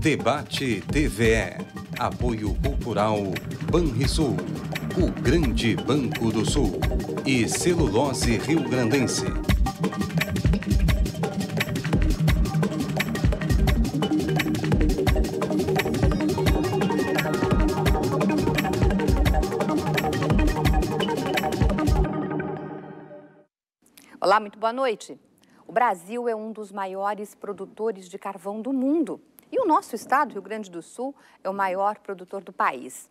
Debate TVE. Apoio Cultural Banrisul, o Grande Banco do Sul e Celulose Rio Grandense. Olá, muito boa noite. O Brasil é um dos maiores produtores de carvão do mundo e o nosso estado, Rio Grande do Sul, é o maior produtor do país.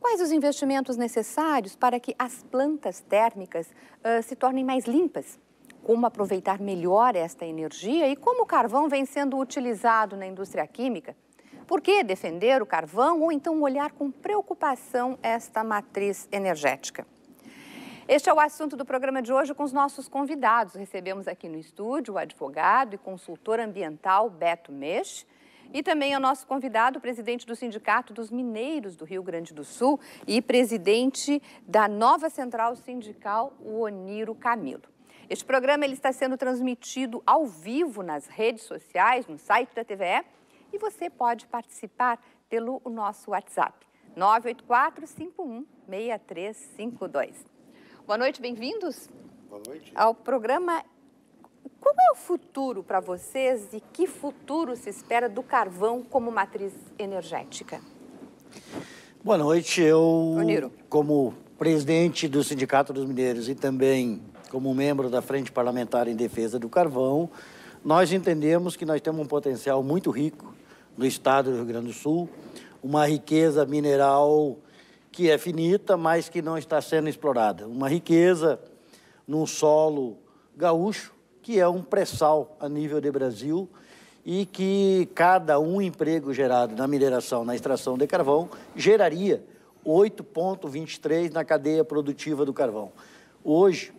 Quais os investimentos necessários para que as plantas térmicas uh, se tornem mais limpas? Como aproveitar melhor esta energia e como o carvão vem sendo utilizado na indústria química? Por que defender o carvão ou então olhar com preocupação esta matriz energética? Este é o assunto do programa de hoje com os nossos convidados. Recebemos aqui no estúdio o advogado e consultor ambiental Beto Mesh e também ao o nosso convidado, presidente do Sindicato dos Mineiros do Rio Grande do Sul e presidente da nova central sindical, o Oniro Camilo. Este programa ele está sendo transmitido ao vivo nas redes sociais, no site da TVE, e você pode participar pelo nosso WhatsApp, 984 516352 Boa noite, bem-vindos. Boa noite. Ao programa qual é o futuro para vocês e que futuro se espera do carvão como matriz energética? Boa noite. Eu, Oniro. como presidente do Sindicato dos Mineiros e também como membro da Frente Parlamentar em Defesa do Carvão, nós entendemos que nós temos um potencial muito rico no estado do Rio Grande do Sul, uma riqueza mineral que é finita, mas que não está sendo explorada. Uma riqueza num solo gaúcho, que é um pré-sal a nível de Brasil e que cada um emprego gerado na mineração, na extração de carvão, geraria 8,23 na cadeia produtiva do carvão. Hoje,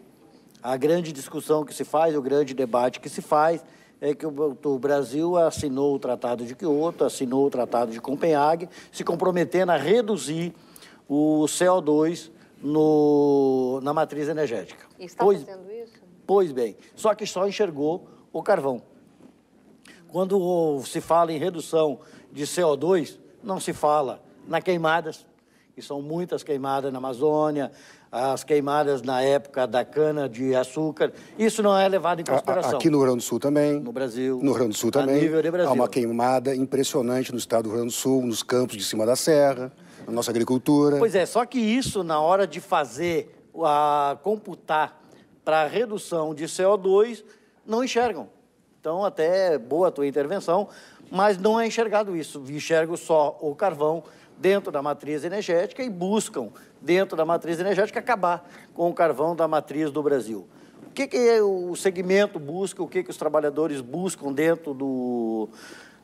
a grande discussão que se faz, o grande debate que se faz, é que o Brasil assinou o Tratado de Quioto, assinou o Tratado de Copenhague, se comprometendo a reduzir o CO2 no, na matriz energética. E está pois, fazendo isso? Pois bem, só que só enxergou o carvão. Quando se fala em redução de CO2, não se fala na queimadas, que são muitas queimadas na Amazônia, as queimadas na época da cana de açúcar. Isso não é levado em consideração. Aqui no Rio Grande do Sul também. No Brasil. No Rio Grande do Sul também. A nível de Brasil. Há uma queimada impressionante no estado do Rio Grande do Sul, nos campos de cima da serra, na nossa agricultura. Pois é, só que isso, na hora de fazer, a computar para redução de CO2 não enxergam. Então, até boa a tua intervenção, mas não é enxergado isso. Enxergo só o carvão dentro da matriz energética e buscam, dentro da matriz energética, acabar com o carvão da matriz do Brasil. O que, que o segmento busca, o que, que os trabalhadores buscam dentro do,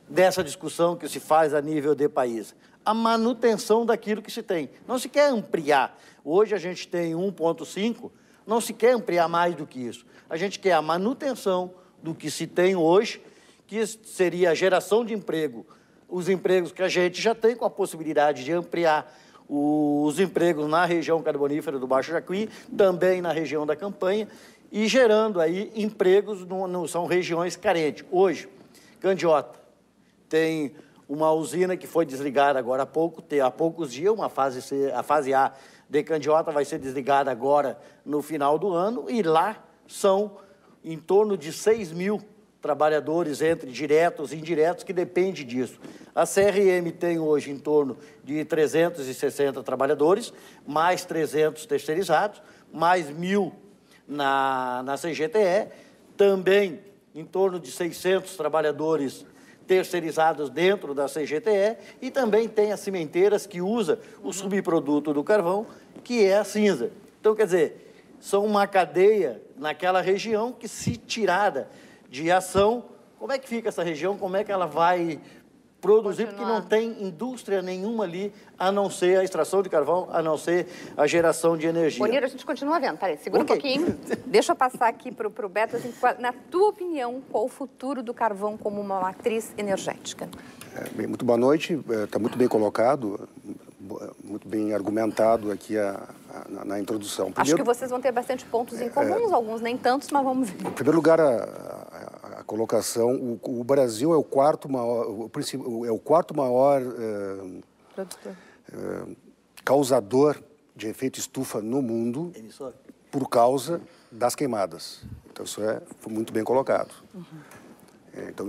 dessa discussão que se faz a nível de país? A manutenção daquilo que se tem. Não se quer ampliar. Hoje a gente tem 1,5 não se quer ampliar mais do que isso. A gente quer a manutenção do que se tem hoje, que seria a geração de emprego, os empregos que a gente já tem, com a possibilidade de ampliar os empregos na região carbonífera do Baixo Jacuí, também na região da campanha, e gerando aí empregos, no, no, são regiões carentes. Hoje, Candiota tem uma usina que foi desligada agora há pouco, tem, há poucos dias, uma fase, C, a fase A de Candiota vai ser desligada agora no final do ano e lá são em torno de 6 mil trabalhadores, entre diretos e indiretos, que depende disso. A CRM tem hoje em torno de 360 trabalhadores, mais 300 terceirizados, mais mil na, na CGTE, também em torno de 600 trabalhadores terceirizados dentro da CGTE e também tem as cimenteiras que usa o uhum. subproduto do carvão, que é a cinza. Então, quer dizer, são uma cadeia naquela região que, se tirada de ação, como é que fica essa região, como é que ela vai produzir, Continuar. porque não tem indústria nenhuma ali, a não ser a extração de carvão, a não ser a geração de energia. Bonito, a gente continua vendo. Peraí, segura okay. um pouquinho. Deixa eu passar aqui para o Beto. Assim, na tua opinião, qual o futuro do carvão como uma matriz energética? É, muito boa noite. Está é, tá muito bem colocado, muito bem argumentado aqui a, a, na, na, introdução. Primeiro, Acho que vocês vão ter bastante pontos em é, comuns, é, alguns nem tantos, mas vamos ver. Em primeiro lugar, a, colocação, o, o, Brasil é o quarto maior, o, é o quarto maior eh, eh, causador de efeito estufa no mundo Emissor. por causa das queimadas. Então isso é foi muito bem colocado. Uhum. É, então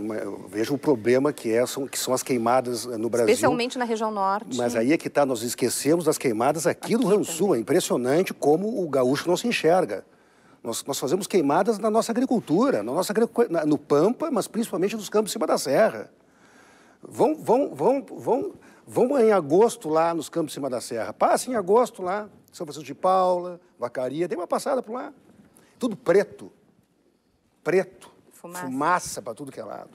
veja o problema que é são que são as queimadas eh, no Brasil. Especialmente na região norte. Mas aí é que está, nós esquecemos das queimadas aqui, aqui no Rio Grande do Sul. É impressionante como o gaúcho não se enxerga. Nós, nós fazemos queimadas na nossa agricultura, na nossa, na, no Pampa, mas principalmente nos campos de cima da serra. Vão, vão, vão, vão, vão em agosto lá nos campos de cima da serra. Passem em agosto lá, São Francisco de Paula, Vacaria, dê uma passada por lá. Tudo preto. Preto. Fumaça, Fumaça para tudo que é lado.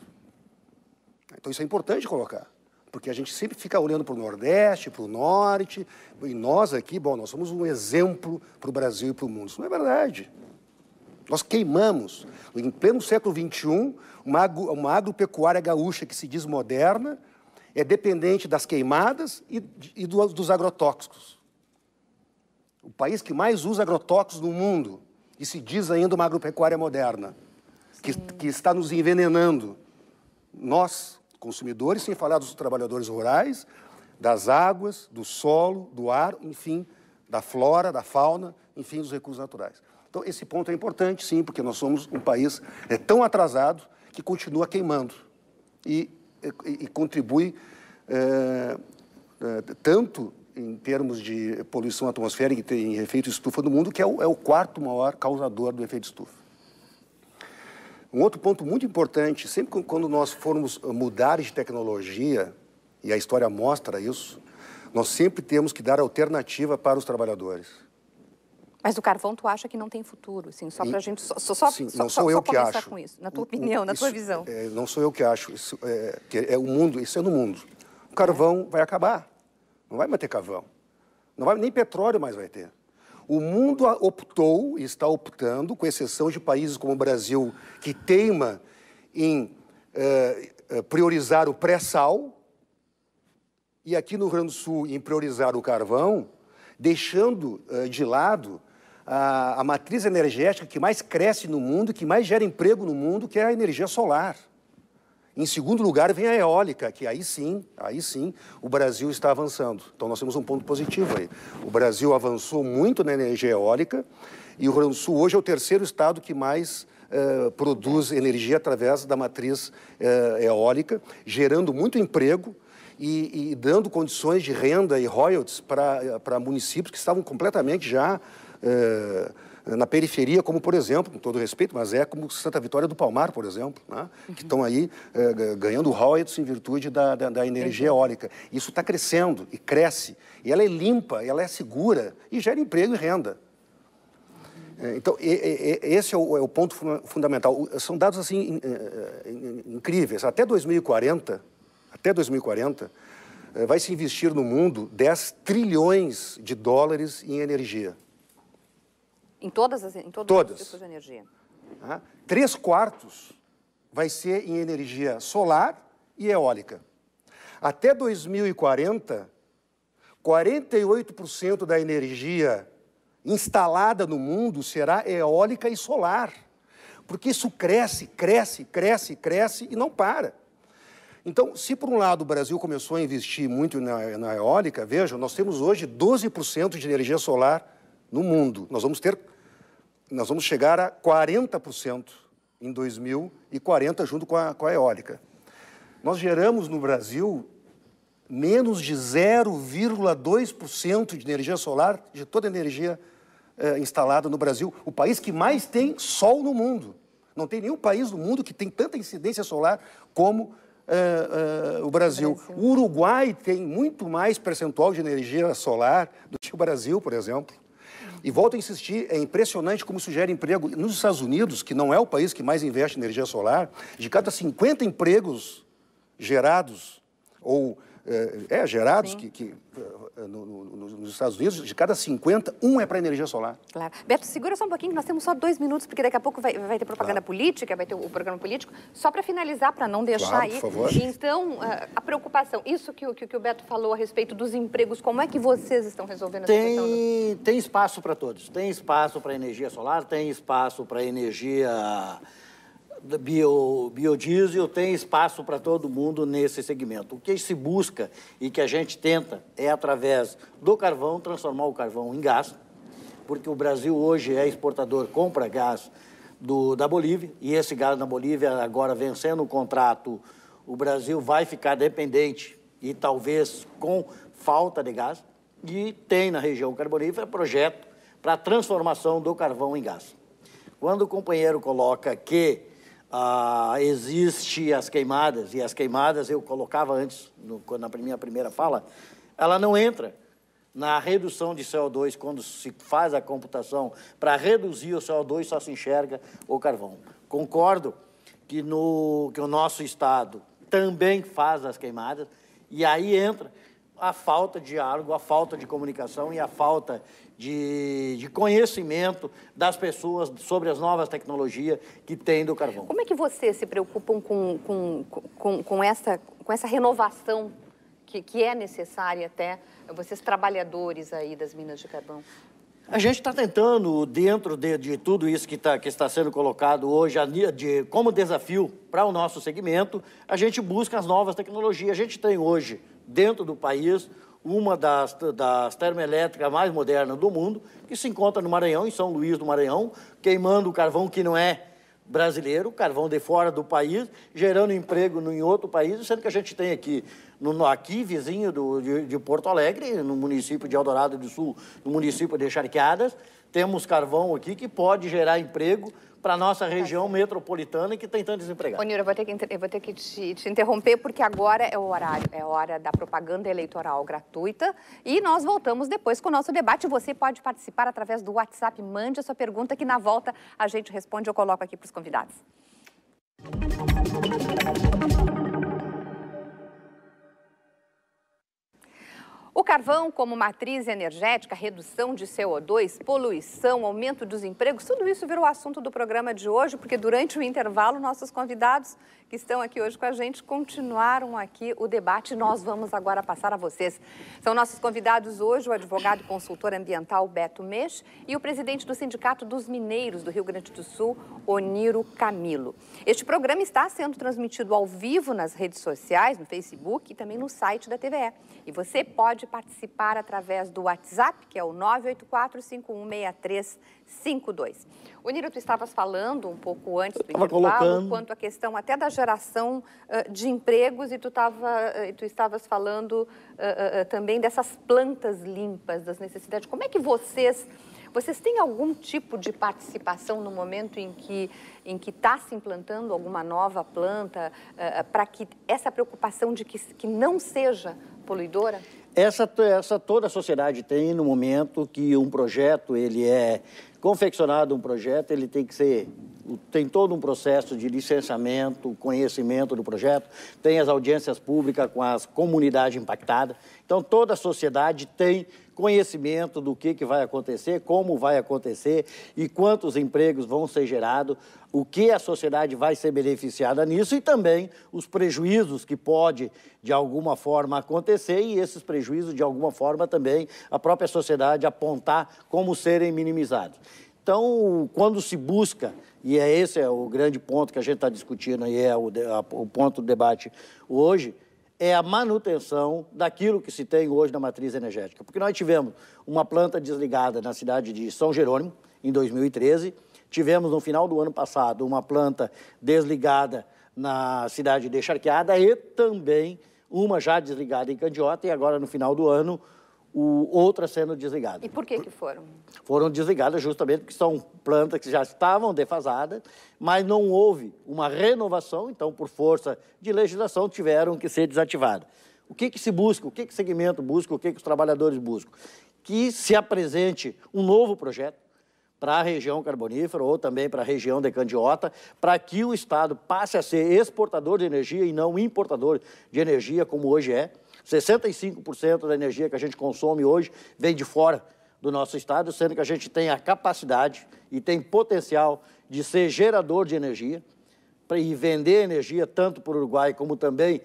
Então isso é importante colocar porque a gente sempre fica olhando para o Nordeste, para o Norte, e nós aqui, bom, nós somos um exemplo para o Brasil e para o mundo. Isso não é verdade. Nós queimamos, em pleno século XXI, uma, uma agropecuária gaúcha que se diz moderna, é dependente das queimadas e, e do, dos agrotóxicos. O país que mais usa agrotóxicos no mundo e se diz ainda uma agropecuária moderna, que, que, está nos envenenando. Nós, consumidores, sem falar dos trabalhadores rurais, das águas, do solo, do ar, enfim, da flora, da fauna, enfim, dos recursos naturais. Então, esse ponto é importante, sim, porque nós somos um país é, tão atrasado que continua queimando e, e, e contribui é, é, tanto em termos de poluição atmosférica e tem efeito estufa do mundo, que é o, é o quarto maior causador do efeito estufa. Um outro ponto muito importante, sempre quando nós formos mudar de tecnologia, e a história mostra isso, nós sempre temos que dar alternativa para os trabalhadores. Mas o carvão tu acha que não tem futuro, assim, só para a gente... Só, só, sim, só, não sou só, eu que acho. com isso, na tua o, opinião, na isso, tua visão. É, não sou eu que acho, isso é, que é, é o mundo, isso é no mundo. O carvão é. vai acabar, não vai mais ter carvão, não vai, nem petróleo mais vai ter. O mundo optou e está optando, com exceção de países como o Brasil, que teima em eh, eh, priorizar o pré-sal, e aqui no Rio Grande do Sul em priorizar o carvão, deixando eh, de lado a, a matriz energética que mais cresce no mundo, que mais gera emprego no mundo, que é a energia solar. Em segundo lugar vem a eólica, que aí sim, aí sim, o Brasil está avançando. Então nós temos um ponto positivo aí. O Brasil avançou muito na energia eólica e o Rio Grande do Sul hoje é o terceiro estado que mais eh, produz energia através da matriz eh, eólica, gerando muito emprego. E, e dando condições de renda e royalties para eh, municípios que estavam completamente já é, na periferia, como por exemplo, com todo respeito, mas é como Santa Vitória do Palmar, por exemplo, né? uhum. que estão aí é, ganhando royalties em virtude da, da, da energia uhum. eólica. Isso está crescendo e cresce. E ela é limpa, ela é segura e gera emprego e renda. É, então, esse é o, é o, ponto fundamental. São dados assim é, é, incríveis. Até 2040, até 2040, vai se investir no mundo 10 trilhões de dólares em energia. Em todas as, em todas, todas. as tipos de energia? três quartos vai ser em energia solar e eólica. Até 2040, 48% da energia instalada no mundo será eólica e solar. Porque isso cresce, cresce, cresce, cresce e não para. Então, se por um lado o Brasil começou a investir muito na, na eólica, vejam, nós temos hoje 12% de energia solar no mundo. Nós vamos ter nós vamos chegar a 40% em 2040, junto com a, com a eólica. Nós geramos no Brasil menos de 0,2% de energia solar de toda a energia eh, instalada no Brasil. O país que mais tem sol no mundo. Não tem nenhum país no mundo que tem tanta incidência solar como eh, eh, o Brasil. O Uruguai tem muito mais percentual de energia solar do que o Brasil, por exemplo. E volto a insistir, é impressionante como isso gera emprego. Nos Estados Unidos, que não é o país que mais investe em energia solar, de cada 50 empregos gerados ou é, é gerados, que, que eh, no, no, nos Estados Unidos, de cada 50, um é para energia solar. Claro. Beto, segura só um pouquinho, que nós temos só dois minutos, porque daqui a pouco vai, vai ter propaganda claro. Ah. política, vai ter o programa político. Só para finalizar, para não deixar claro, aí. Por favor. Então, eh, a preocupação, isso que, que, que, o Beto falou a respeito dos empregos, como é que vocês estão resolvendo essa tem, questão? Tem espaço para todos. Tem espaço para energia solar, tem espaço para energia bio, biodiesel tem espaço para todo mundo nesse segmento. O que se busca e que a gente tenta é, através do carvão, transformar o carvão em gás, porque o Brasil hoje é exportador, compra gás do, da Bolívia, e esse gás na Bolívia, agora vencendo o contrato, o Brasil vai ficar dependente e talvez com falta de gás, e tem na região carbonífera projeto para transformação do carvão em gás. Quando o companheiro coloca que ah, existe as queimadas, e as queimadas eu colocava antes, no, na minha primeira fala, ela não entra na redução de CO2, quando se faz a computação para reduzir o CO2, só se enxerga o carvão. Concordo que, no, que o nosso Estado também faz as queimadas, e aí entra a falta de diálogo, a falta de comunicação e a falta de, de, conhecimento das pessoas sobre as novas tecnologias que tem do carvão. Como é que vocês se preocupam com, com, com, com essa, com essa renovação que, que é necessária até vocês trabalhadores aí das minas de carvão? A gente está tentando, dentro de, de, tudo isso que, tá, que está sendo colocado hoje de, como desafio para o nosso segmento, a gente busca as novas tecnologias. A gente tem hoje dentro do país, uma das, das termoelétricas mais modernas do mundo, que se encontra no Maranhão, em São Luís do Maranhão, queimando o carvão que não é brasileiro, carvão de fora do país, gerando emprego em outro país, sendo que a gente tem aqui, no, aqui vizinho do, de, de, Porto Alegre, no município de Eldorado do Sul, no município de Charqueadas, temos carvão aqui que pode gerar emprego para a nossa tá região tá metropolitana que tem tanto desempregado. Ô, eu vou ter que, eu vou ter que te, te, interromper, porque agora é o horário, é hora da propaganda eleitoral gratuita. E nós voltamos depois com o nosso debate. Você pode participar através do WhatsApp. Mande a sua pergunta, que na volta a gente responde. Eu coloco aqui para os convidados. Música O carvão, como matriz energética, redução de CO2, poluição, aumento dos empregos, tudo isso virou assunto do programa de hoje, porque durante o intervalo, nossos convidados que estão aqui hoje com a gente continuaram aqui o debate. Nós vamos agora passar a vocês. São nossos convidados hoje o advogado e consultor ambiental Beto Mech e o presidente do Sindicato dos Mineiros do Rio Grande do Sul, Oniro Camilo. Este programa está sendo transmitido ao vivo nas redes sociais, no Facebook e também no site da TVE. E você pode participar através do WhatsApp, que é o 984-516352. O Niro, tu estavas falando um pouco antes do intervalo colocando... quanto à questão até da geração uh, de empregos e tu, tava, uh, tu estavas falando uh, também dessas plantas limpas, das necessidades. Como é que vocês... Vocês têm algum tipo de participação no momento em que em que está se implantando alguma nova planta uh, para que essa preocupação de que, que não seja poluidora? Essa, essa toda a sociedade tem no momento que um projeto ele é confeccionado um projeto, ele tem que ser tem todo um processo de licenciamento, conhecimento do projeto, tem as audiências públicas com as comunidades impactadas. Então toda a sociedade tem conhecimento do que, que vai acontecer, como vai acontecer e quantos empregos vão ser gerados, o que a sociedade vai ser beneficiada nisso e também os prejuízos que pode, de alguma forma, acontecer e esses prejuízos, de alguma forma, também a própria sociedade apontar como serem minimizados. Então, quando se busca, e é esse é o grande ponto que a gente está discutindo e é o, o ponto do debate hoje, é a manutenção daquilo que se tem hoje na matriz energética. Porque nós tivemos uma planta desligada na cidade de São Jerônimo, em 2013, tivemos no final do ano passado uma planta desligada na cidade de Charqueada e também uma já desligada em Candiota, e agora no final do ano o outras sendo desligadas. E por que, que foram? Foram desligadas justamente porque são plantas que já estavam defasadas, mas não houve uma renovação, então, por força de legislação, tiveram que ser desativadas. O que, que se busca, o que, que o segmento busca, o que, que os trabalhadores buscam? Que se apresente um novo projeto, para a região carbonífera ou também para a região de Candiota, para que o Estado passe a ser exportador de energia e não importador de energia, como hoje é. 65% da energia que a gente consome hoje vem de fora do nosso estado, sendo que a gente tem a capacidade e tem potencial de ser gerador de energia para e vender energia tanto para o Uruguai como também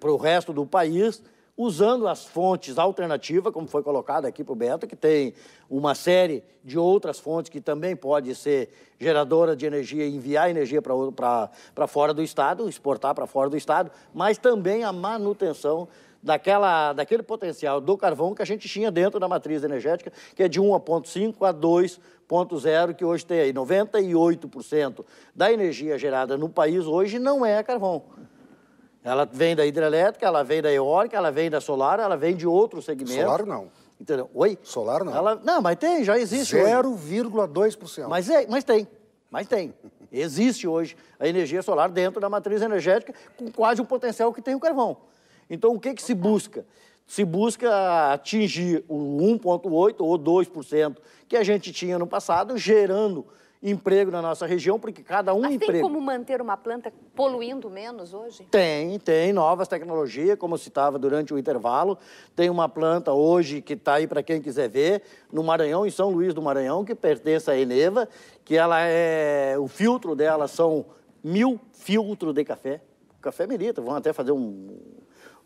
para o resto do país, usando as fontes alternativas, como foi colocado aqui para o Beto, que tem uma série de outras fontes que também pode ser geradora de energia, e enviar energia para fora do Estado, exportar para fora do Estado, mas também a manutenção daquela, daquele potencial do carvão que a gente tinha dentro da matriz energética, que é de 1,5 a 2,0, que hoje tem aí 98% da energia gerada no país hoje não é carvão. Ela vem da hidrelétrica, ela vem da eólica, ela vem da solar, ela vem de outros segmentos. Solar não. Entendeu? Oi? Solar não. Ela, não, mas tem, já existe. 0,2%. Mas, é, mas tem, mas tem. Existe hoje a energia solar dentro da matriz energética com quase o potencial que tem o carvão. Então, o que, que se busca? Se busca atingir o 1,8% ou 2% que a gente tinha no passado, gerando emprego na nossa região, porque cada um Mas emprego... tem como manter uma planta poluindo menos hoje? Tem, tem novas tecnologias, como eu citava durante o intervalo. Tem uma planta hoje que está aí para quem quiser ver, no Maranhão, em São Luís do Maranhão, que pertence à Eneva, que ela é... o filtro dela são mil filtros de café. café merita, vão até fazer um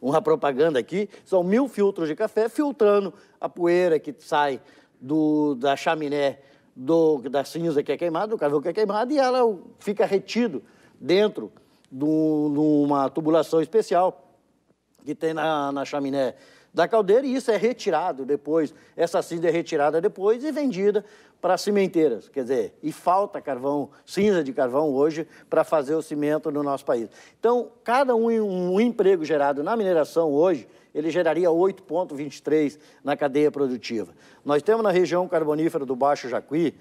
uma propaganda aqui, são mil filtros de café filtrando a poeira que sai do, da chaminé do, da cinza que é queimada, do carvão que é queimado, e ela fica retido dentro de uma tubulação especial que tem na, na chaminé da caldeira, e isso é retirado depois, essa cinza é retirada depois e vendida para cimenteiras, quer dizer, e falta carvão, cinza de carvão hoje para fazer o cimento no nosso país. Então, cada um, um emprego gerado na mineração hoje, ele geraria 8,23 na cadeia produtiva. Nós temos na região carbonífera do Baixo Jacuí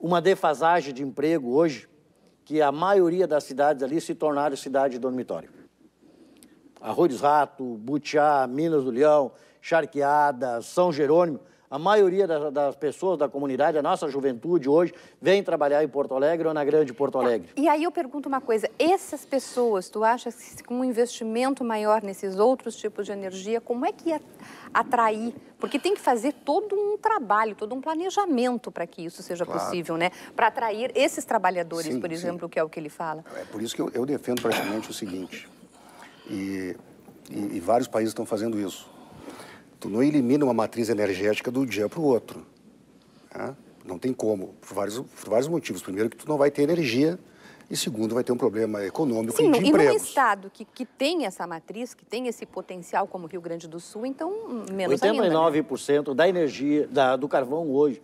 uma defasagem de emprego hoje que a maioria das cidades ali se tornaram cidade dormitório. Arroio Rato, Butiá, Minas do Leão, Charqueada, São Jerônimo, a maioria das, das pessoas da comunidade, a nossa juventude hoje, vem trabalhar em Porto Alegre ou na Grande Porto Alegre. E aí eu pergunto uma coisa: essas pessoas, tu achas que com um investimento maior nesses outros tipos de energia, como é que ia atrair? Porque tem que fazer todo um trabalho, todo um planejamento para que isso seja claro. possível, né? Para atrair esses trabalhadores, sim, por exemplo, sim. que é o que ele fala. É por isso que eu, eu defendo praticamente o seguinte, e, e, e vários países estão fazendo isso. Tu não elimina uma matriz energética do dia para o outro. Né? Não tem como, por vários, por vários motivos. Primeiro, que tu não vai ter energia e segundo, vai ter um problema econômico Sim, de e Sim, E num estado que, que tem essa matriz, que tem esse potencial como o Rio Grande do Sul, então hum, menos 89% ainda, né? da energia da, do carvão hoje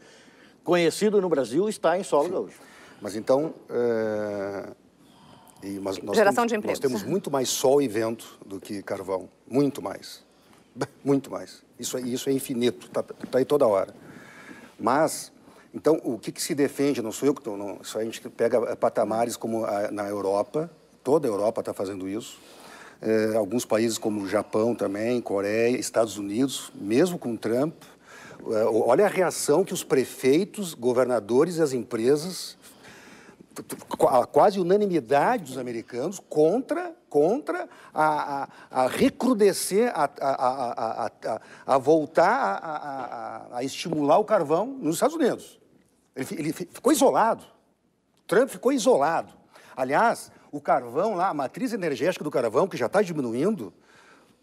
conhecido no Brasil está em solo gaúcho. Mas então... É... E, mas Geração temos, de empregos. Nós temos muito mais sol e vento do que carvão, muito mais. Muito mais. Isso, é, isso é infinito, está tá aí toda hora. Mas, então, o que, que se defende, não sou eu que estou, a gente pega é, patamares como a, na Europa, toda a Europa está fazendo isso, é, alguns países como o Japão também, Coreia, Estados Unidos, mesmo com Trump, é, olha a reação que os prefeitos, governadores e as empresas, quase unanimidade dos americanos contra contra a, a, a recrudescer, a, a, a, a, voltar a, estimular o carvão nos Estados Unidos. Ele, ele ficou isolado. Trump ficou isolado. Aliás, o carvão lá, a matriz energética do carvão, que já está diminuindo,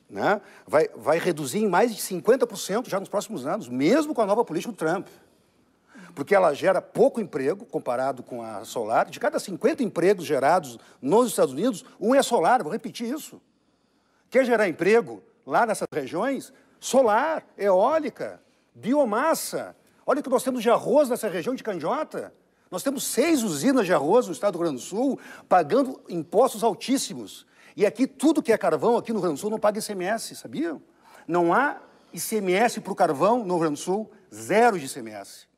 né, vai, vai reduzir em mais de 50% já nos próximos anos, mesmo com a nova política do Trump porque ela gera pouco emprego comparado com a solar. De cada 50 empregos gerados nos Estados Unidos, um é solar, vou repetir isso. Quer gerar emprego lá nessas regiões? Solar, eólica, biomassa. Olha o que nós temos de arroz nessa região de Candiota. Nós temos seis usinas de arroz no estado do Rio Grande do Sul pagando impostos altíssimos. E aqui tudo que é carvão aqui no Rio Grande do Sul não paga ICMS, sabiam? Não há ICMS para o carvão no Rio Grande do Sul, zero de ICMS.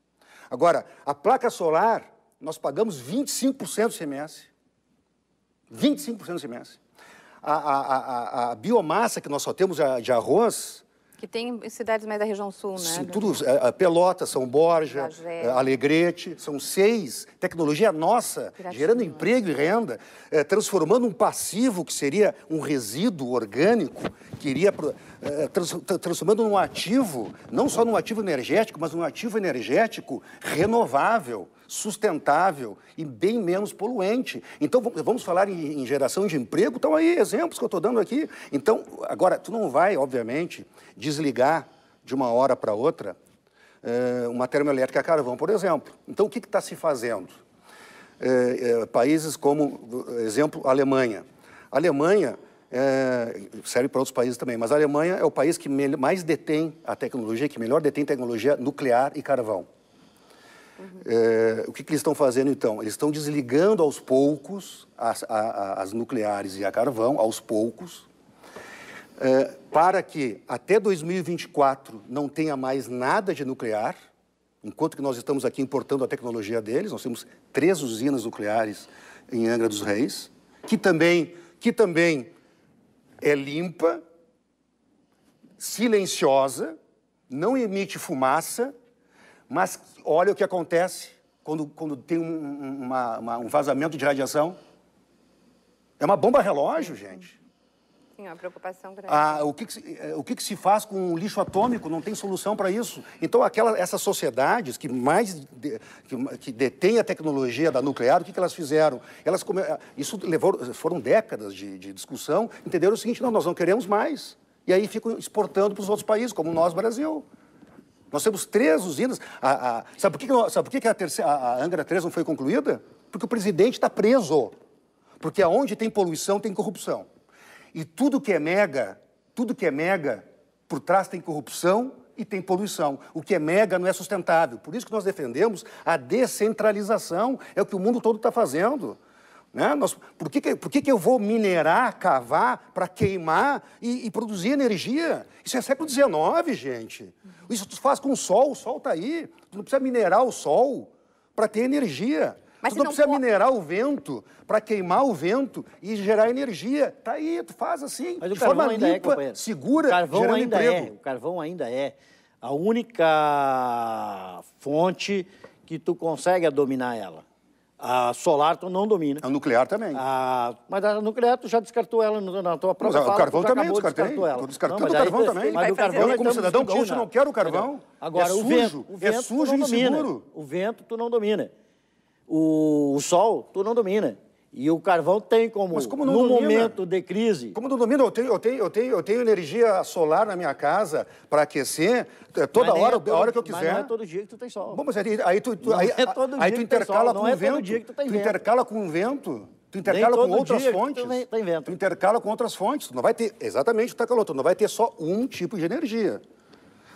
Agora, a placa solar, nós pagamos 25% do CMS. 25% do CMS. A, a, a, a, biomassa que nós só temos de arroz, que tem cidades mais da região sul, né? Sim, tudo, é, é Pelota, São Borja, é, Alegrete, são seis. Tecnologia nossa, Piratinho. gerando emprego e renda, é, transformando um passivo que seria um resíduo orgânico, que iria é, é, trans, transformando num ativo, não só num ativo energético, mas num ativo energético renovável sustentável e bem menos poluente. Então, vamos falar em, em geração de emprego, estão aí exemplos que eu estou dando aqui. Então, agora, tu não vai, obviamente, desligar de uma hora para outra eh, uma termoelétrica a carvão, por exemplo. Então, o que está se fazendo? É, é, países como, exemplo, Alemanha. A Alemanha, é, serve para outros países também, mas a Alemanha é o país que mais detém a tecnologia, que melhor detém tecnologia nuclear e carvão. É, o que, que, eles estão fazendo então? Eles estão desligando aos poucos as, a, as, nucleares e a carvão, aos poucos, é, para que até 2024 não tenha mais nada de nuclear, enquanto que nós estamos aqui importando a tecnologia deles, nós temos três usinas nucleares em Angra dos Reis, que também, que também é limpa, silenciosa, não emite fumaça mas olha o que acontece quando, quando tem um, uma, uma, um vazamento de radiação. É uma bomba relógio, gente. Sim, é uma preocupação grande. Ah, o que, que se, eh, o que, que, se faz com o lixo atômico? Não tem solução para isso. Então, aquela, essas sociedades que mais de, que, que detêm a tecnologia da nuclear, o que, que elas fizeram? Elas come... Eh, isso levou, foram décadas de, de discussão, entenderam o seguinte: não, nós não queremos mais. E aí ficam exportando para os outros países, como nós, Brasil. Nós temos três usinas. A, a, sabe por que, sabe por que a, terceira, a, Angra 3 não foi concluída? Porque o presidente está preso. Porque aonde tem poluição, tem corrupção. E tudo que é mega, tudo que é mega, por trás tem corrupção e tem poluição. O que é mega não é sustentável. Por isso que nós defendemos a descentralização. É o que o mundo todo está fazendo. Né? Nós, por que, que, por que, que eu vou minerar, cavar para queimar e, e, produzir energia? Isso é século XIX, gente. Isso tu faz com o sol, o sol está aí. Tu não precisa minerar o sol para ter energia. Mas tu não, precisa minerar o vento para queimar o vento e gerar energia. Tá aí, tu faz assim, Mas de forma é, limpa, é, segura, o carvão ainda emprego. É, o carvão ainda é a única fonte que tu consegue dominar ela. A solar tu não domina. A nuclear também. A... Mas a nuclear tu já descartou ela na tua própria mas, fala, O carvão também descartei. Estou descartando o carvão também. Mas o carvão eu, como cidadão gaúcho, não quero o carvão. É Agora, é o sujo, vento, é sujo e inseguro. O vento tu não domina. O, o sol tu não domina. E o carvão tem como, Mas como no domina, momento de crise... Como não domina, eu tenho, eu, tenho, eu, tenho, eu tenho energia solar na minha casa para aquecer é, toda hora, é todo, a hora que eu quiser. Mas não é todo dia que tu tem sol. Bom, mas aí, aí tu, tu aí, é aí tu é intercala com o vento. tu, intercala com o vento. Tu intercala com outras fontes. Tu, tem vento. tu intercala com outras fontes. Não vai ter, exatamente o que tá calor, tu não vai ter só um tipo de energia.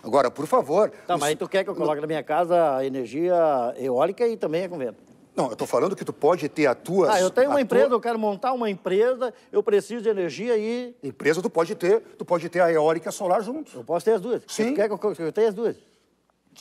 Agora, por favor... Tá, mas aí tu quer que eu coloque no... na minha casa energia eólica e também é com vento. Não, eu estou falando que tu pode ter a tua... Ah, eu tenho uma empresa, tua... eu quero montar uma empresa, eu preciso de energia e... Empresa tu pode ter, tu pode ter a eólica a solar juntos. Eu posso ter as duas. Sim. quer que eu, eu tenha as duas?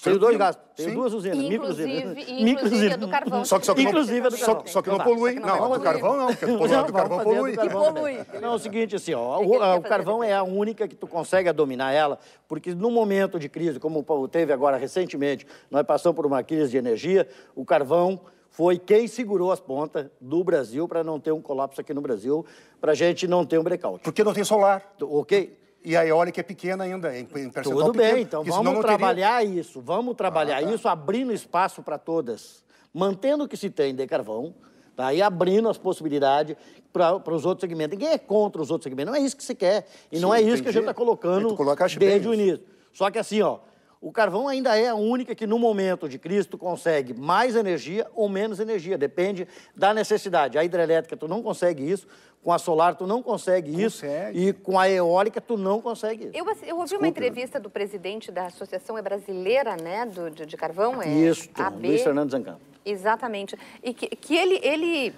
Tenho dois gastos, tenho duas usinas, microusinas. Inclusive, do carvão. Só que, só que inclusive não, do carvão. Só, só que não então polui. Não, não, não do carvão não, porque polui, não, do carvão polui. polui. Não, é o seguinte, assim, ó, o, o carvão é a única que tu consegue dominar ela, porque no momento de crise, como teve agora recentemente, nós passamos por uma crise de energia, o carvão foi quem segurou as pontas do Brasil para não ter um colapso aqui no Brasil, para a gente não ter um breakout. Porque não tem solar. Ok. E a eólica é pequena ainda, é em, percentual Tudo bem, então vamos trabalhar teria... isso, vamos trabalhar ah, tá. isso abrindo espaço para todas, mantendo o que se tem de carvão, tá? e abrindo as possibilidades para os outros segmentos. Ninguém é contra os outros segmentos, não é isso que se quer, e Sim, não é isso que a gente está colocando coloca, desde bem. o início. Só que assim, ó, o carvão ainda é a única que, no momento de Cristo, consegue mais energia ou menos energia, depende da necessidade. A hidrelétrica, tu não consegue isso, com a solar tu não consegue, consegue. isso, e com a eólica tu não consegue isso. Eu, assim, eu ouvi Desculpa. uma entrevista do presidente da Associação é Brasileira né, do, de, de Carvão, é isso, AB, Luiz Fernando Zancan. Exatamente, e que, que ele, ele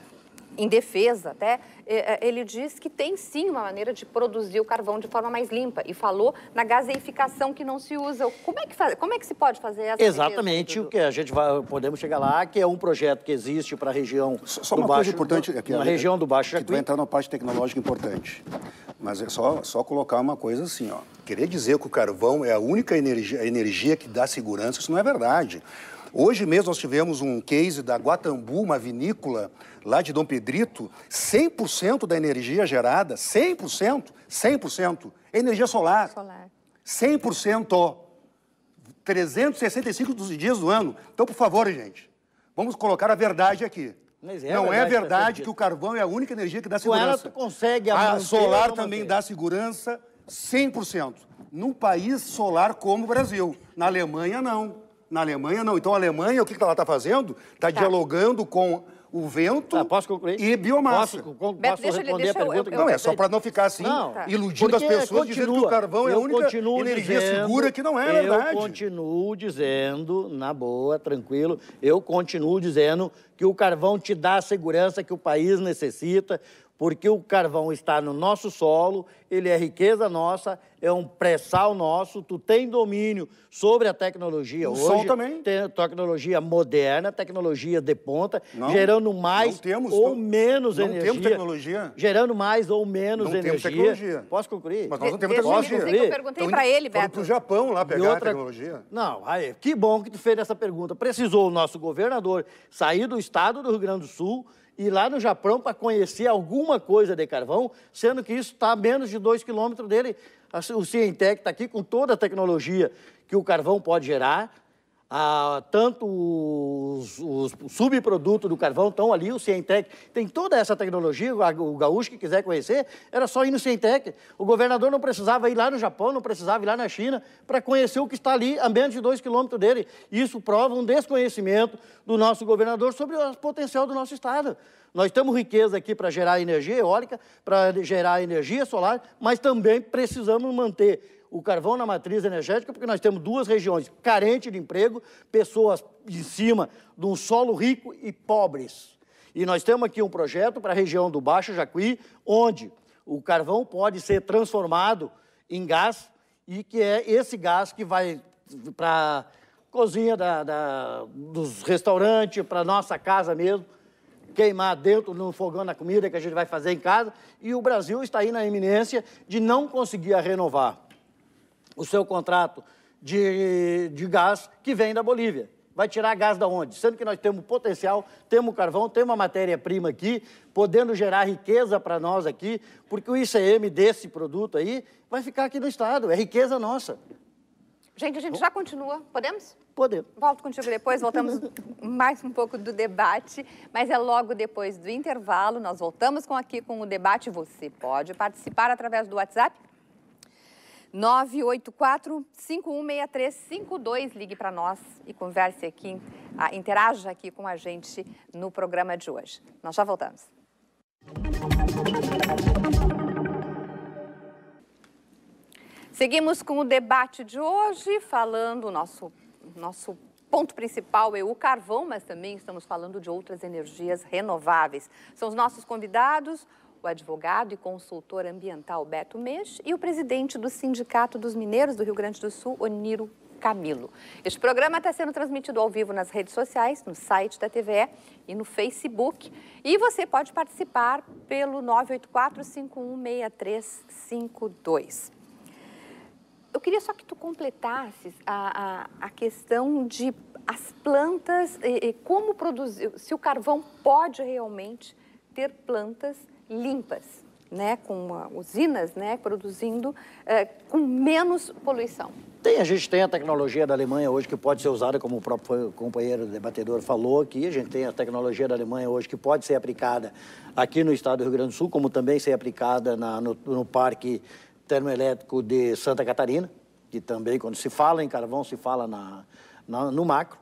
em defesa até, é, é, ele diz que tem sim uma maneira de produzir o carvão de forma mais limpa e falou na gaseificação que não se usa. Como é que, faz, como é que se pode fazer essa Exatamente, o que a gente vai, podemos chegar lá, que é um projeto que existe para a região só, só do uma Baixo... Coisa importante, aqui, na região do Baixo Jacuí. Tu vai entrar numa parte tecnológica importante, mas é só, só colocar uma coisa assim, ó. Querer dizer que o carvão é a única energia, energia que dá segurança, isso não é verdade. Hoje mesmo nós tivemos um case da Guatambu, uma vinícola lá de Dom Pedrito, 100% da energia gerada, 100%, 100%, energia solar. Solar. 100%, 365 dos dias do ano. Então, por favor, gente, vamos colocar a verdade aqui. É não verdade é verdade que, que o carvão é a única energia que dá segurança. Com ela tu consegue a, a solar também dá segurança 100%. Num país solar como o Brasil, na Alemanha não. Na Alemanha não. Então a Alemanha o que, que ela está fazendo? Está tá. dialogando com o vento ah, posso concluir? e biomassa. Posso, posso Beto, deixa, responder deixa a pergunta? Eu, eu, não, é só para não ficar assim, não, tá. iludindo as pessoas, dizendo que o carvão é a única energia dizendo, segura que não é, é eu verdade. Eu continuo dizendo, na boa, tranquilo, eu continuo dizendo que o carvão te dá a segurança que o país necessita, porque o carvão está no nosso solo, ele é riqueza nossa, é um pré-sal nosso, tu tem domínio sobre a tecnologia o hoje. Sol também. Tem tecnologia moderna, tecnologia de ponta, não, gerando mais temos, ou menos não energia. Não temos tecnologia. Gerando mais ou menos não energia. Não temos tecnologia. Posso concluir? Mas nós não temos tecnologia. Eu, eu perguntei então, para ele, Beto. para o Japão lá pegar outra... a tecnologia. Não, aí, que bom que tu fez essa pergunta. Precisou o nosso governador sair do estado do Rio Grande do Sul ir lá no Japão para conhecer alguma coisa de carvão, sendo que isso está a menos de dois quilômetros dele. Assim, o Cientec está aqui com toda a tecnologia que o carvão pode gerar, a, ah, tanto os, os subprodutos do carvão estão ali, o Cientec tem toda essa tecnologia, o gaúcho que quiser conhecer, era só ir no Cientec. O governador não precisava ir lá no Japão, não precisava ir lá na China para conhecer o que está ali a menos de dois quilômetros dele. Isso prova um desconhecimento do nosso governador sobre o potencial do nosso estado. Nós temos riqueza aqui para gerar energia eólica, para gerar energia solar, mas também precisamos manter o carvão na matriz energética, porque nós temos duas regiões carentes de emprego, pessoas em cima de um solo rico e pobres. E nós temos aqui um projeto para a região do Baixo Jacuí, onde o carvão pode ser transformado em gás e que é esse gás que vai para cozinha da, da, dos restaurantes, para nossa casa mesmo, queimar dentro no fogão na comida que a gente vai fazer em casa. E o Brasil está aí na iminência de não conseguir renovar o seu contrato de, de gás que vem da Bolívia. Vai tirar gás da onde? Sendo que nós temos potencial, temos carvão, temos matéria-prima aqui, podendo gerar riqueza para nós aqui, porque o ICM desse produto aí vai ficar aqui no Estado, é riqueza nossa. Gente, a gente já continua. Podemos? Podemos. Volto contigo depois, voltamos mais um pouco do debate, mas é logo depois do intervalo. Nós voltamos com aqui com o debate. Você pode participar através do WhatsApp 984 52 Ligue para nós e converse aqui, ah, interaja aqui com a gente no programa de hoje. Nós já voltamos. Seguimos com o debate de hoje, falando nosso nosso ponto principal é o carvão, mas também estamos falando de outras energias renováveis. São os nossos convidados, o advogado e consultor ambiental Beto Mes e o presidente do Sindicato dos Mineiros do Rio Grande do Sul, Oniro Camilo. Este programa está sendo transmitido ao vivo nas redes sociais, no site da TVE e no Facebook. E você pode participar pelo 984-516352. Eu queria só que tu completasses a, a, a questão de as plantas e, e como produzir, se o carvão pode realmente ter plantas limpas, né, com usinas né, produzindo eh, com menos poluição. Tem, a gente tem a tecnologia da Alemanha hoje que pode ser usada, como o próprio companheiro debatedor falou aqui, a gente tem a tecnologia da Alemanha hoje que pode ser aplicada aqui no estado do Rio Grande do Sul, como também ser aplicada na, no, no Parque Termoelétrico de Santa Catarina, que também, quando se fala em carvão, se fala na, na no macro.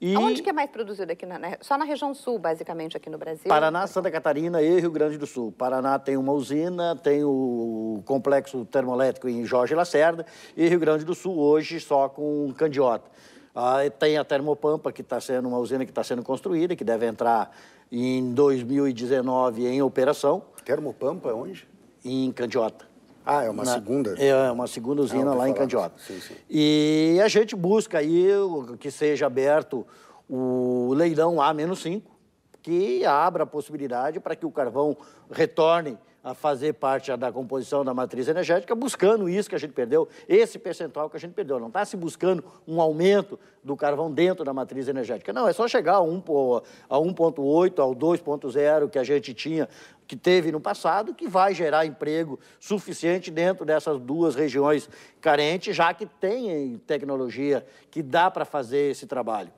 E... Onde que é mais produzido aqui? Na, né? só na região sul, basicamente, aqui no Brasil? Paraná, Santa Catarina e Rio Grande do Sul. Paraná tem uma usina, tem o complexo termoelétrico em Jorge Lacerda e Rio Grande do Sul hoje só com candiota. Ah, tem a Termopampa, que está sendo uma usina que está sendo construída, que deve entrar em 2019 em operação. Termopampa é onde? Em Candiota. Ah, é uma na, segunda? É, é uma segunda ah, usina lá em Candiota. Sim, sim. E a gente busca aí que seja aberto o leilão A-5, que abra a possibilidade para que o carvão retorne a fazer parte da composição da matriz energética, buscando isso que a gente perdeu, esse percentual que a gente perdeu. Não está se buscando um aumento do carvão dentro da matriz energética. Não, é só chegar a 1,8, ao 2,0 que a gente tinha, que teve no passado, que vai gerar emprego suficiente dentro dessas duas regiões carentes, já que tem tecnologia que dá para fazer esse trabalho.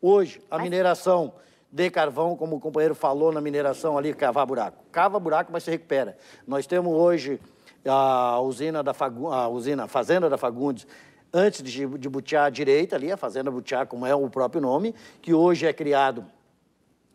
Hoje, a mineração de carvão, como o companheiro falou na mineração ali, cavar buraco. Cava buraco, mas se recupera. Nós temos hoje a usina da Fagu... a usina a Fazenda da Fagundes, antes de, de à direita, ali, a Fazenda Butiá, como é o próprio nome, que hoje é criado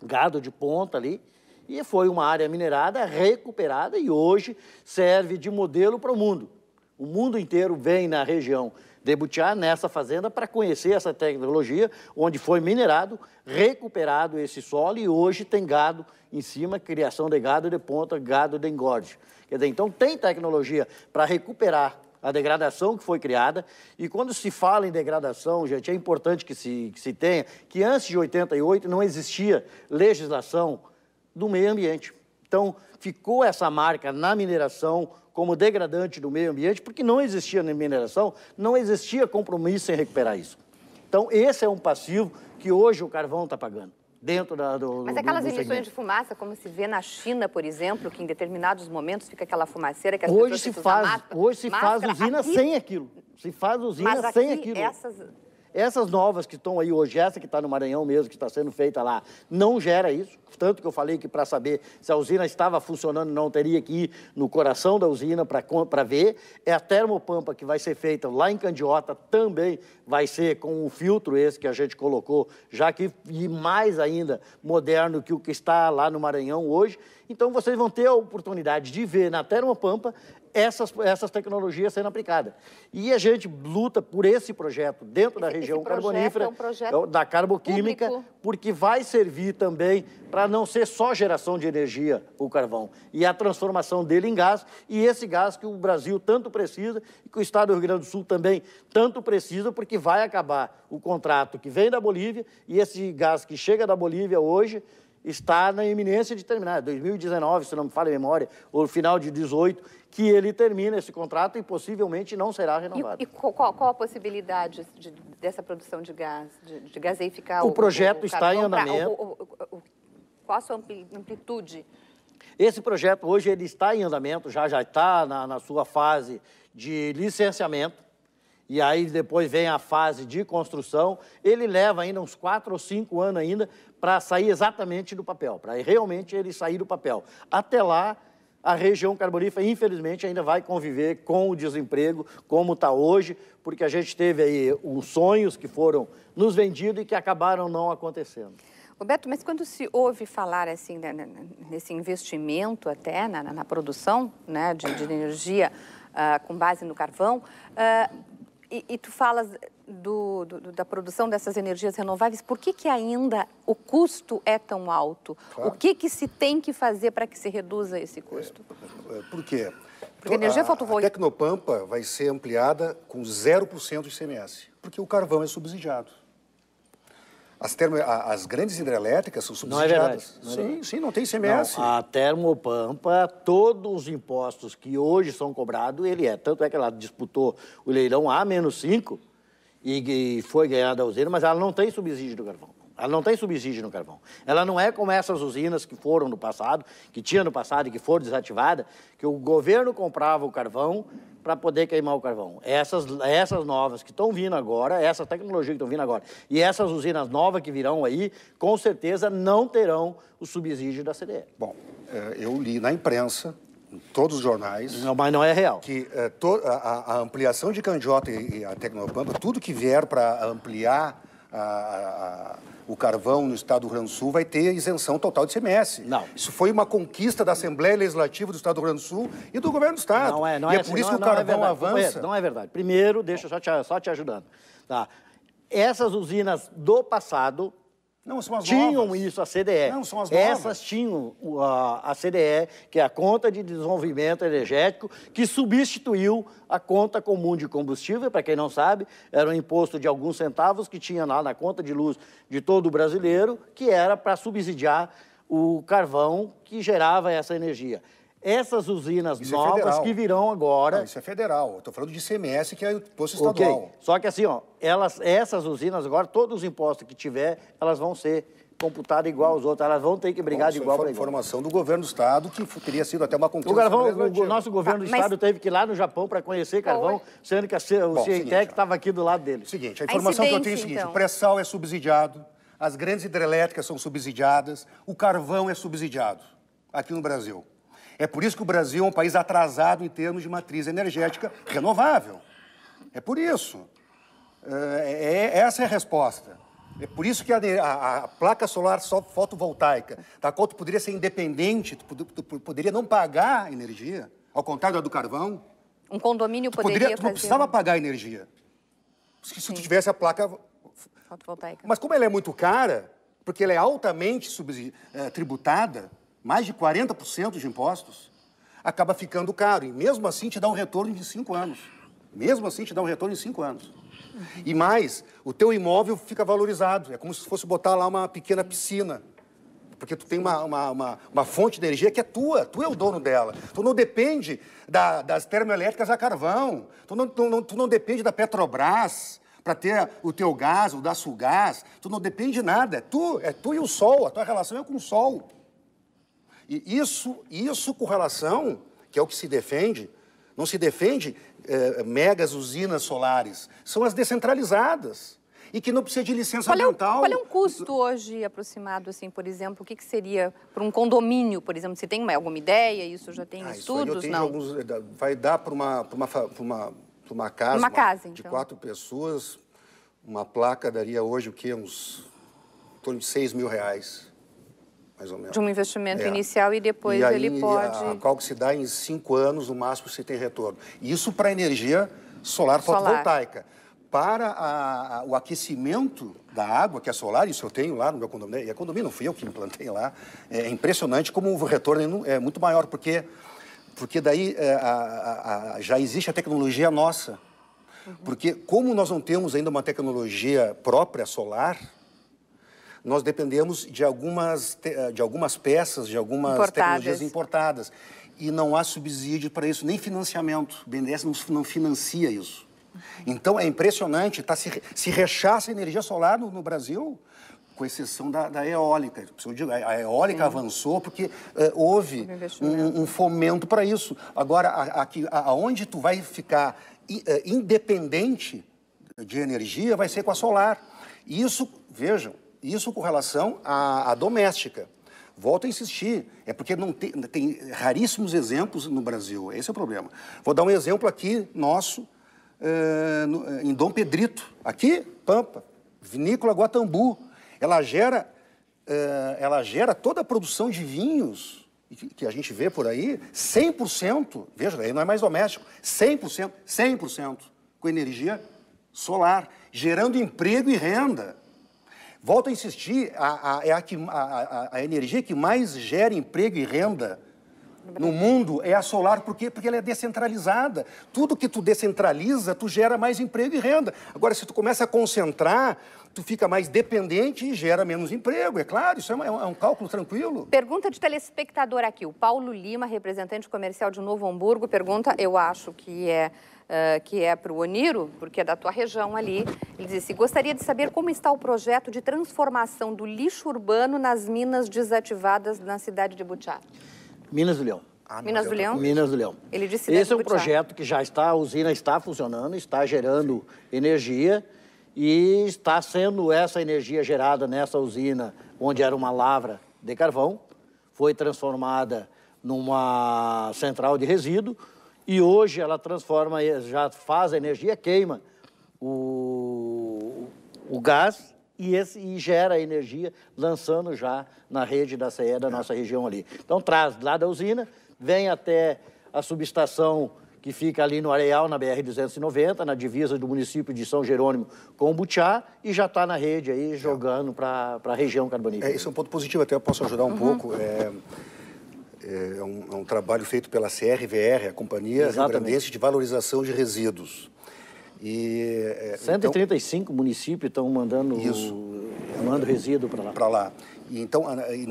gado de ponta ali, e foi uma área minerada recuperada e hoje serve de modelo para o mundo. O mundo inteiro vem na região debutear nessa fazenda para conhecer essa tecnologia, onde foi minerado, recuperado esse solo e hoje tem gado em cima, criação de gado de ponta, gado de engorde. Quer dizer, então tem tecnologia para recuperar a degradação que foi criada. E quando se fala em degradação, gente, é importante que se, que se tenha que antes de 88 não existia legislação do meio ambiente. Então, ficou essa marca na mineração como degradante do meio ambiente, porque não existia na mineração, não existia compromisso em recuperar isso. Então, esse é um passivo que hoje o carvão está pagando dentro da, do. Mas aquelas do, emissões de fumaça, como se vê na China, por exemplo, que em determinados momentos fica aquela fumaceira que as hoje pessoas se faz, Hoje se faz usina aqui, sem aquilo. Se faz usina sem aquilo. Essas essas novas que estão aí hoje, essa que está no Maranhão mesmo, que está sendo feita lá, não gera isso. Tanto que eu falei que para saber se a usina estava funcionando não, teria que ir no coração da usina para ver. É a termopampa que vai ser feita lá em Candiota também vai ser com o filtro esse que a gente colocou, já que e mais ainda moderno que o que está lá no Maranhão hoje. Então vocês vão ter a oportunidade de ver na Pampa essas, essas tecnologias sendo aplicadas. E a gente luta por esse projeto dentro esse, da região carbonífera, é um da carboquímica, público. porque vai servir também para não ser só geração de energia o carvão, e a transformação dele em gás, e esse gás que o Brasil tanto precisa, e que o Estado do Rio Grande do Sul também tanto precisa, porque vai acabar o contrato que vem da Bolívia, e esse gás que chega da Bolívia hoje está na iminência de terminar. 2019, se não me falha a memória, ou final de 18, que ele termina esse contrato e possivelmente não será renovado. E, e qual, qual, a possibilidade de, dessa produção de gás, de, de gaseificar o, o projeto o, o está em andamento. Pra, qual a sua amplitude? Esse projeto hoje ele está em andamento, já já está na, na sua fase de licenciamento. E aí depois vem a fase de construção. Ele leva ainda uns quatro ou cinco anos ainda para sair exatamente do papel, para realmente ele sair do papel. Até lá, a região carbonífera, infelizmente, ainda vai conviver com o desemprego como está hoje, porque a gente teve aí os sonhos que foram nos vendidos e que acabaram não acontecendo. Roberto, mas quando se ouve falar assim né, né, nesse investimento até na, na produção né, de, de energia uh, com base no carvão, uh, e, e, tu falas do, do, da produção dessas energias renováveis, por que, que ainda o custo é tão alto? Claro. O que, que se tem que fazer para que se reduza esse custo? É, é por quê? Porque a energia então, fotovoltaica... A Tecnopampa vai ser ampliada com 0% de ICMS, porque o carvão é subsidiado. As, termo, as grandes hidrelétricas são é subsidiadas. Não é verdade. sim, sim, não tem ICMS. Não, a Termopampa, todos os impostos que hoje são cobrados, ele é. Tanto é que ela disputou o leilão A-5, e, e foi ganhada a usina, mas ela não tem subsídio do carvão. Ela não tem subsídio no carvão. Ela não é como essas usinas que foram no passado, que tinha no passado e que foram desativadas, que o governo comprava o carvão para poder queimar o carvão. Essas, essas novas que estão vindo agora, essa tecnologia que estão vindo agora, e essas usinas novas que virão aí, com certeza não terão o subsídio da CDE. Bom, eh, eu li na imprensa todos os jornais. Não, mas não é real. Que é, to, a, a, ampliação de Candiota e, e a Tecnopampa, tudo que vier para ampliar a, a, o carvão no estado do Rio Grande do Sul vai ter isenção total de CMS. Não. Isso foi uma conquista da Assembleia Legislativa do estado do Rio Grande do Sul e do governo do estado. Não é, não e é, é por assim, isso não, que o é carvão é avança. Não é verdade. Primeiro, deixa eu só te, só te ajudando. Tá. Essas usinas do passado não, são as tinham novas. isso, a CDE. Não, são as novas. Essas tinham a, a CDE, que é a Conta de Desenvolvimento Energético, que substituiu a Conta Comum de Combustível, para quem não sabe, era um imposto de alguns centavos que tinha lá na conta de luz de todo o brasileiro, que era para subsidiar o carvão que gerava essa energia. Essas usinas isso é novas é que virão agora. Não, isso é federal. Estou falando de ICMS, que é imposto estadual. Okay. Só que assim, ó, elas, essas usinas agora, todos os impostos que tiver, elas vão ser computadas igual aos outros. Elas vão ter que brigar Bom, de igual para igual. informação do governo do Estado, que teria sido até uma conquista. Né, o, carvão, o, nosso governo do ah, Mas... Estado teve que ir lá no Japão para conhecer carvão, sendo que a, o Cientec estava aqui do lado dele. Seguinte, a informação a que eu tenho é o seguinte: então. o pré-sal é subsidiado, as grandes hidrelétricas são subsidiadas, o carvão é subsidiado aqui no Brasil. É por isso que o Brasil é um país atrasado em termos de matriz energética renovável. É por isso. É, é, é, essa é a resposta. É por isso que a, a, a placa solar só fotovoltaica, da qual tu poderia ser independente, tu, tu, tu poderia não pagar energia, ao contrário da do carvão. Um condomínio tu poderia, poderia Tu não precisava pagar energia. Se, se tu tivesse a placa... Fotovoltaica. Mas como ela é muito cara, porque ela é altamente subsidi... é, eh, tributada, mais de 40% de impostos, acaba ficando caro. E mesmo assim te dá um retorno de cinco anos. Mesmo assim te dá um retorno de cinco anos. E mais, o teu imóvel fica valorizado. É como se fosse botar lá uma pequena piscina. Porque tu tem uma, uma, uma, uma fonte de energia que é tua, tu é o dono dela. Tu não depende da, das termoelétricas a carvão, tu não, tu, não, tu não depende da Petrobras para ter o teu gás, o da Sulgás, tu não depende de nada. É tu, é tu e o sol, a tua relação é com o sol. E isso, isso com relação, que é o que se defende, não se defende eh, megas usinas solares, são as descentralizadas e que não precisa de licença qual é, ambiental. Qual é um custo hoje aproximado, assim, por exemplo, o que, que seria para um condomínio, por exemplo? Você tem uma, alguma ideia? Isso já tem ah, estudos? Isso tenho não. Alguns, eh, vai dar para uma, uma, uma, uma casa, uma casa então. de quatro pessoas, uma placa daria hoje o quê? Uns em torno de 6 mil reais mais ou menos. De um investimento é. inicial e depois e aí, ele pode... A qual que se dá em cinco anos, no máximo, se tem retorno. Isso para energia solar, solar. fotovoltaica. Para a, a, o aquecimento da água, que é solar, isso eu tenho lá no meu condomínio, e a é condomínio, não fui eu que implantei lá, é impressionante como o retorno é, é muito maior, porque, porque daí é, a, já existe a tecnologia nossa. Uhum. Porque como nós não temos ainda uma tecnologia própria solar, nós dependemos de algumas, eh, de algumas peças, de algumas importadas. tecnologias importadas. E não há subsídio para isso, nem financiamento. O BNDES não financia isso. Então é impressionante, tá, se, se rechaça a energia solar no, no Brasil, com exceção da, da eólica. A eólica Sim. avançou porque eh, houve um, um, fomento para isso. Agora, aqui, aonde tu vai ficar eh, independente de energia vai ser com a solar. E isso, vejam, isso com relação à, à doméstica. Volto a insistir, é porque não tem, tem, raríssimos exemplos no Brasil, esse é o problema. Vou dar um exemplo aqui nosso, é, no, eh, em Dom Pedrito, aqui, Pampa, vinícola Guatambu. Ela gera, é, ela gera toda a produção de vinhos que, que a gente vê por aí, 100%, veja, aí não é mais doméstico, 100%, 100% com energia solar, gerando emprego e renda. Volto a insistir, é a, a, a, a, energia que mais gera emprego e renda no mundo é a solar, por quê? Porque ela é descentralizada. Tudo que tu descentraliza, tu gera mais emprego e renda. Agora, se tu começa a concentrar, tu fica mais dependente e gera menos emprego. É claro, isso é, é, é um cálculo tranquilo. Pergunta de telespectador aqui. O Paulo Lima, representante comercial de Novo Hamburgo, pergunta, eu acho que é eh, que é para o Oniro, porque é da tua região ali. Ele disse: assim, Gostaria de saber como está o projeto de transformação do lixo urbano nas minas desativadas na cidade de Butiá. Minas do Leão. Ah, Minas do Leão? Minas do Leão. Ele disse né, Esse é um projeto que já está, a usina está funcionando, está gerando energia e está sendo essa energia gerada nessa usina, onde era uma lavra de carvão, foi transformada numa central de resíduo, e hoje ela transforma, já faz a energia, queima o, o gás e, esse, e gera energia lançando já na rede da CE da nossa região ali. Então traz lá da usina, vem até a subestação que fica ali no Areal, na BR-290, na divisa do município de São Jerônimo com o Butiá, e já está na rede aí, jogando para a região carbonífera. É, isso é um ponto positivo, até eu posso ajudar um uhum. pouco. É... É, é um, é um, trabalho feito pela CRVR, a Companhia Rio-Grandense de Valorização de Resíduos. E, é, 135 então, municípios estão mandando, isso, mandando resíduo para lá. Para lá. E, então,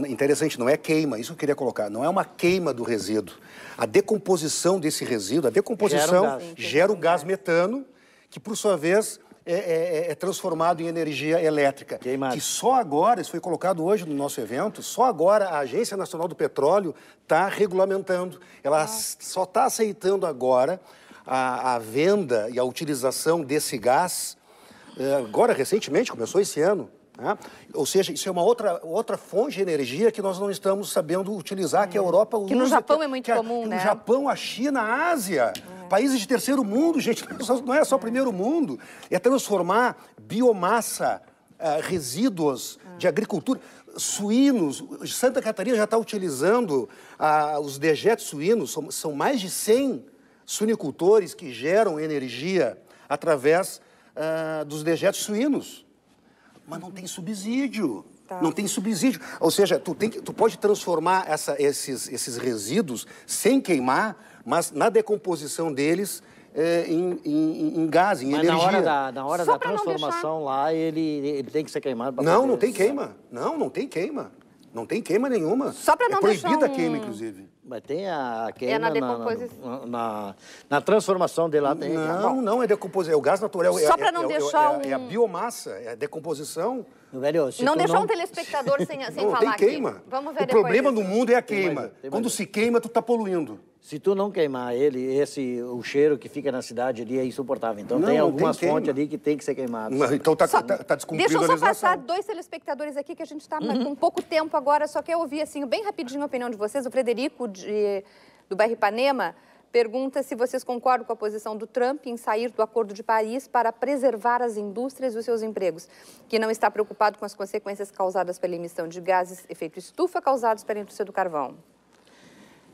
interessante, não é queima, isso eu queria colocar, não é uma queima do resíduo. A decomposição desse resíduo, a decomposição gera o gás, gera o gás metano, que por sua vez é, é, é, é, transformado em energia elétrica. Queimado. Que só agora, isso foi colocado hoje no nosso evento, só agora a Agência Nacional do Petróleo está regulamentando. Ela ah. só está aceitando agora a, a, venda e a utilização desse gás, é, agora recentemente, começou esse ano. Né? Ou seja, isso é uma outra, outra fonte de energia que nós não estamos sabendo utilizar, que a uhum. Europa usa. Que no Japão é muito comum, que, né? No Japão, a China, a Ásia. Hum. Países de terceiro mundo, gente, não é só é primeiro mundo. É transformar biomassa, uh, resíduos de agricultura. Suínos, Santa Catarina já está utilizando uh, os dejetos suínos, são, são mais de 100 suinicultores que geram energia através uh, dos dejetos suínos. Mas não tem subsídio. Tá. Não tem subsídio. Ou seja, tu, tem que, tu pode transformar essa, esses, esses resíduos sem queimar, mas na decomposição deles é, em, em, em, gás, em Mas energia. na hora da, na hora da transformação lá, ele, ele tem que ser queimado? Não, não tem isso. queima. Não, não tem queima. Não tem queima nenhuma. Só para é não é proibida um... a queima, inclusive. Mas tem a queima é na, decomposição. Na, na, na, na transformação de lá. Tem... Não, não é decomposição. É o gás natural. É Só é, para não é, é deixar é, um... é a biomassa, é a decomposição. Velho, não deixar não... um telespectador sem, sem falar tem queima. Aqui. Vamos ver O problema disso. do mundo é a queima. Tem mais, tem Quando mais. se queima, tu tá poluindo. Se tu não queimar ele, esse o cheiro que fica na cidade ali é insuportável. Então não, tem algumas fontes ali que tem que ser queimada então tá, só, tá, tá descumprido Deixa eu só passar dois telespectadores aqui que a gente está uhum. com pouco tempo agora, só quer ouvir assim bem rapidinho a opinião de vocês. O Frederico de, do bairro Ipanema pergunta se vocês concordam com a posição do Trump em sair do Acordo de Paris para preservar as indústrias e os seus empregos, que não está preocupado com as consequências causadas pela emissão de gases efeito estufa causados pela indústria do carvão.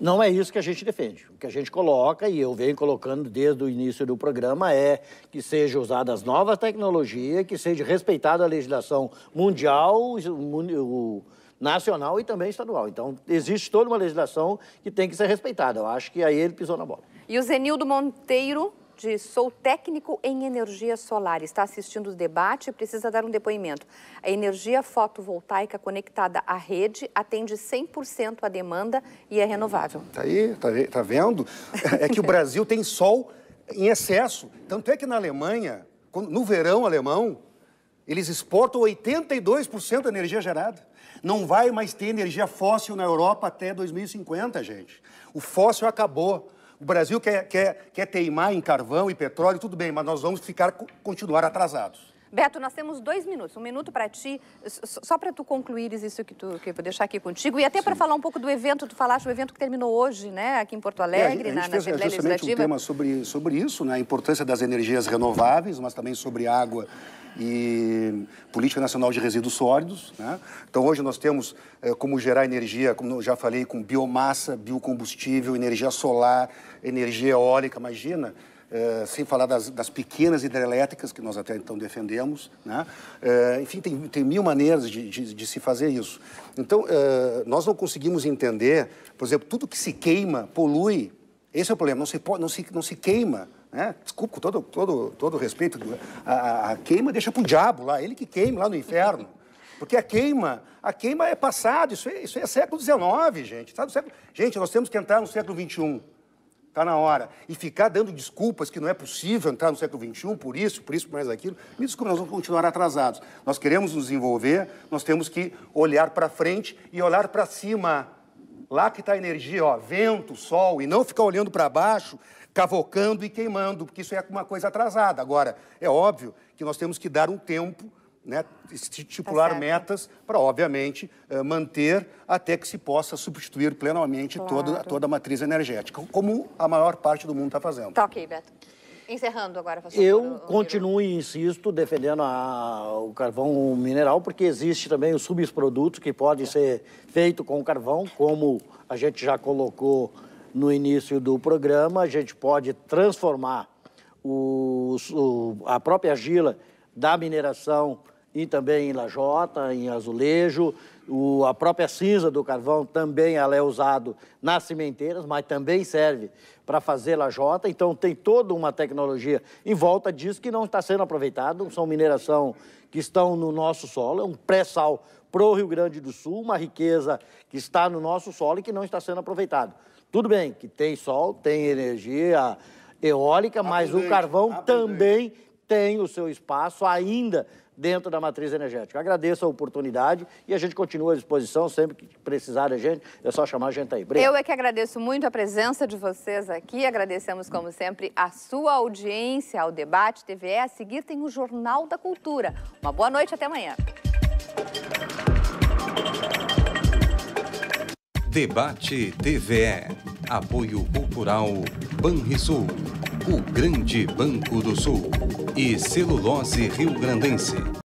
Não é isso que a gente defende. O que a gente coloca, e eu venho colocando desde o início do programa, é que seja usada as novas tecnologias, que seja respeitada a legislação mundial, o nacional e também estadual. Então, existe toda uma legislação que tem que ser respeitada. Eu acho que aí ele pisou na bola. E o Zenildo Monteiro de sou técnico em energia solar, está assistindo o debate e precisa dar um depoimento. A energia fotovoltaica conectada à rede atende 100% à demanda e é renovável. Tá aí, está tá vendo? É que o Brasil tem sol em excesso. Tanto é que na Alemanha, no verão alemão, eles exportam 82% da energia gerada. Não vai mais ter energia fóssil na Europa até 2050, gente. O fóssil acabou. O Brasil quer, quer, quer teimar em carvão e petróleo, tudo bem, mas nós vamos ficar, continuar atrasados. Beto, nós temos dois minutos. Um minuto para ti, só para tu concluir isso que tu que eu vou deixar aqui contigo. E até para falar um pouco do evento, tu falaste do evento que terminou hoje, né? Aqui em Porto Alegre, é, a, na, a gente na, fez, justamente um tema sobre, sobre isso, né? A importância das energias renováveis, mas também sobre água e Política Nacional de Resíduos Sólidos. Né? Então, hoje nós temos eh, como gerar energia, como já falei, com biomassa, biocombustível, energia solar, energia eólica, imagina é, sem falar das, das, pequenas hidrelétricas, que nós até então defendemos. Né? Uh, enfim, tem, tem, mil maneiras de, de, de, se fazer isso. Então, uh, nós não conseguimos entender, por exemplo, tudo que se queima polui. Esse é o problema, não se, não se, não se queima. Né? Desculpa, com todo, todo, todo respeito, a, a queima deixa para o diabo lá, ele que queima lá no inferno. Porque a queima, a queima é passado, isso é, isso é século XIX, gente. Tá século... Gente, nós temos que entrar no século XXI. Está na hora. E ficar dando desculpas que não é possível entrar no século XXI por isso, por isso, por mais aquilo. Me desculpe, nós vamos continuar atrasados. Nós queremos nos desenvolver, nós temos que olhar para frente e olhar para cima. Lá que está a energia, ó, vento, sol, e não ficar olhando para baixo, cavocando e queimando, porque isso é uma coisa atrasada. Agora, é óbvio que nós temos que dar um tempo né, estipular tá metas para, obviamente, eh, manter até que se possa substituir plenamente claro. toda, toda a matriz energética, como a maior parte do mundo está fazendo. Tá ok, Beto. Encerrando agora, professor. Eu continuo e insisto defendendo a, o carvão mineral, porque existe também os subprodutos que podem ser feitos com o carvão, como a gente já colocou no início do programa, a gente pode transformar o, o, a própria argila da mineração e também em lajota, em azulejo. O, a própria cinza do carvão também ela é usado nas cimenteiras, mas também serve para fazer lajota. Então tem toda uma tecnologia em volta disso que não está sendo aproveitado. São mineração que estão no nosso solo, é um pré-sal para o Rio Grande do Sul, uma riqueza que está no nosso solo e que não está sendo aproveitado. Tudo bem que tem sol, tem energia eólica, mas o carvão também tem o seu espaço ainda dentro da matriz energética. Agradeço a oportunidade e a gente continua à disposição sempre que precisar da gente, é só chamar a gente aí. Obrigado. Eu é que agradeço muito a presença de vocês aqui, agradecemos como sempre a sua audiência ao Debate TVE. A seguir tem o Jornal da Cultura. Uma boa noite, até amanhã. Debate TVE. Apoio Cultural Banrisul o Grande Banco do Sul e Celulose Rio Grandense.